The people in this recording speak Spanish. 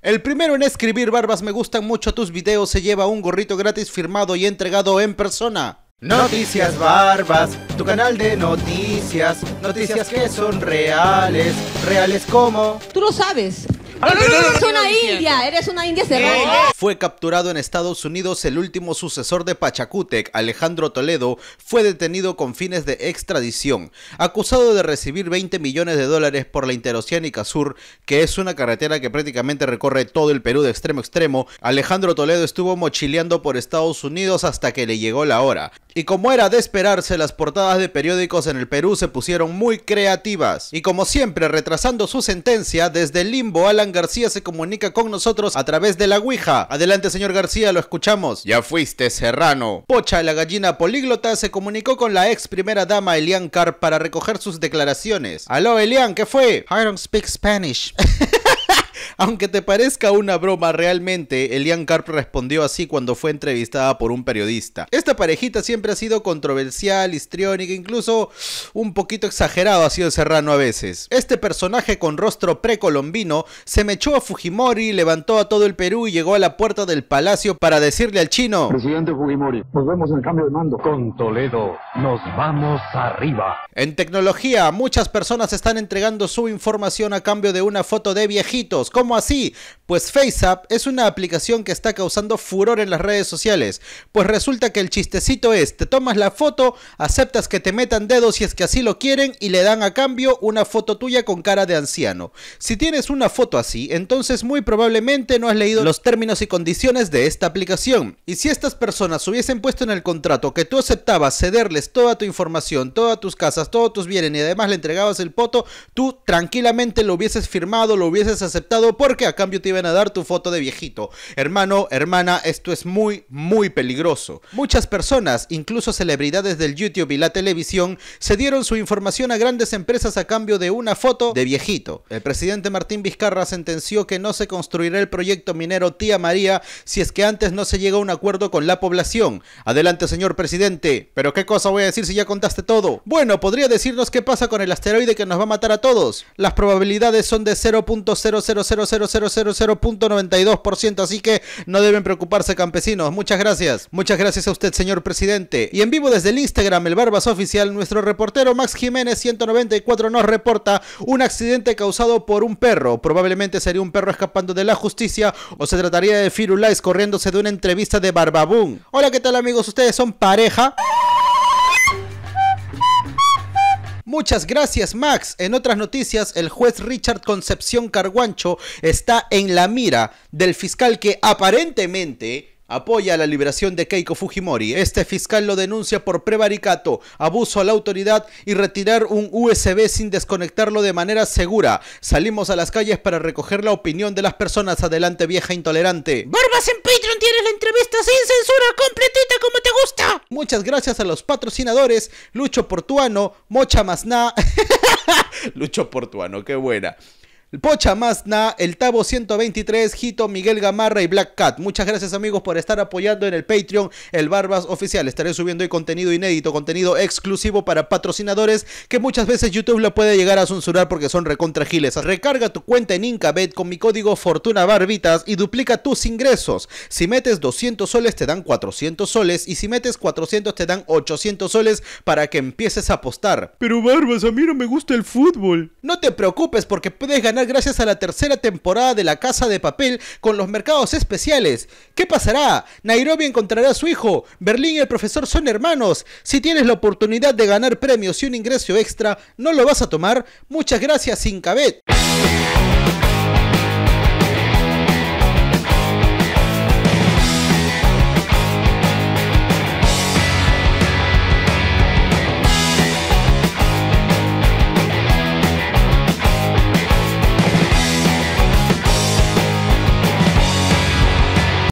El primero en escribir Barbas me gustan mucho tus videos se lleva un gorrito gratis firmado y entregado en persona. Noticias Barbas, tu canal de noticias, noticias que son reales, reales como... Tú lo sabes eres una india, eres una india cerrada. Fue capturado en Estados Unidos el último sucesor de Pachacútec, Alejandro Toledo, fue detenido con fines de extradición, acusado de recibir 20 millones de dólares por la Interoceánica Sur, que es una carretera que prácticamente recorre todo el Perú de extremo a extremo. Alejandro Toledo estuvo mochileando por Estados Unidos hasta que le llegó la hora. Y como era de esperarse, las portadas de periódicos en el Perú se pusieron muy creativas. Y como siempre, retrasando su sentencia, desde el limbo Alan García se comunica con nosotros a través de la Ouija. Adelante, señor García, lo escuchamos. Ya fuiste, Serrano. Pocha, la gallina políglota, se comunicó con la ex primera dama Elian Carr para recoger sus declaraciones. Aló, Elian, ¿qué fue? I don't speak Spanish. Aunque te parezca una broma, realmente Elian Carp respondió así cuando fue entrevistada por un periodista. Esta parejita siempre ha sido controversial, histriónica, incluso un poquito exagerado ha sido Serrano a veces. Este personaje con rostro precolombino se mechó a Fujimori, levantó a todo el Perú y llegó a la puerta del palacio para decirle al chino: Presidente Fujimori, nos vemos en cambio de mando. Con Toledo, nos vamos arriba. En tecnología, muchas personas están entregando su información a cambio de una foto de viejitos ¿Cómo así? Pues FaceApp es una aplicación que está causando furor en las redes sociales. Pues resulta que el chistecito es, te tomas la foto, aceptas que te metan dedos si es que así lo quieren y le dan a cambio una foto tuya con cara de anciano. Si tienes una foto así, entonces muy probablemente no has leído los términos y condiciones de esta aplicación. Y si estas personas hubiesen puesto en el contrato que tú aceptabas cederles toda tu información, todas tus casas, todos tus bienes y además le entregabas el foto tú tranquilamente lo hubieses firmado, lo hubieses aceptado porque a cambio te iban a dar tu foto de viejito. Hermano, hermana, esto es muy, muy peligroso. Muchas personas, incluso celebridades del YouTube y la televisión, se dieron su información a grandes empresas a cambio de una foto de viejito. El presidente Martín Vizcarra sentenció que no se construirá el proyecto minero Tía María si es que antes no se llega a un acuerdo con la población. Adelante, señor presidente. Pero qué cosa voy a decir si ya contaste todo. Bueno, podría decirnos qué pasa con el asteroide que nos va a matar a todos. Las probabilidades son de 0.000 0.00000.92%, así que no deben preocuparse campesinos. Muchas gracias. Muchas gracias a usted, señor presidente. Y en vivo desde el Instagram, el Barbas Oficial, nuestro reportero Max Jiménez 194 nos reporta un accidente causado por un perro. Probablemente sería un perro escapando de la justicia o se trataría de Firulais corriéndose de una entrevista de Barbabun Hola, ¿qué tal amigos? ¿Ustedes son pareja? Muchas gracias, Max. En otras noticias, el juez Richard Concepción Carguancho está en la mira del fiscal que aparentemente apoya la liberación de Keiko Fujimori. Este fiscal lo denuncia por prevaricato, abuso a la autoridad y retirar un USB sin desconectarlo de manera segura. Salimos a las calles para recoger la opinión de las personas. Adelante, vieja intolerante. ¡Barbas en tienes la entrevista sin censura completita como te gusta. Muchas gracias a los patrocinadores Lucho Portuano, Mocha Masná. Lucho Portuano, qué buena. Pocha Mazna, El Tavo 123, Jito, Miguel Gamarra y Black Cat. Muchas gracias amigos por estar apoyando en el Patreon el Barbas Oficial. Estaré subiendo hoy contenido inédito, contenido exclusivo para patrocinadores que muchas veces YouTube lo puede llegar a censurar porque son recontragiles. Recarga tu cuenta en Incabet con mi código Fortuna Barbitas y duplica tus ingresos. Si metes 200 soles te dan 400 soles y si metes 400 te dan 800 soles para que empieces a apostar. Pero Barbas, a mí no me gusta el fútbol. No te preocupes porque puedes ganar gracias a la tercera temporada de La Casa de Papel con los mercados especiales. ¿Qué pasará? Nairobi encontrará a su hijo, Berlín y el profesor son hermanos. Si tienes la oportunidad de ganar premios y un ingreso extra, ¿no lo vas a tomar? Muchas gracias, Incabet.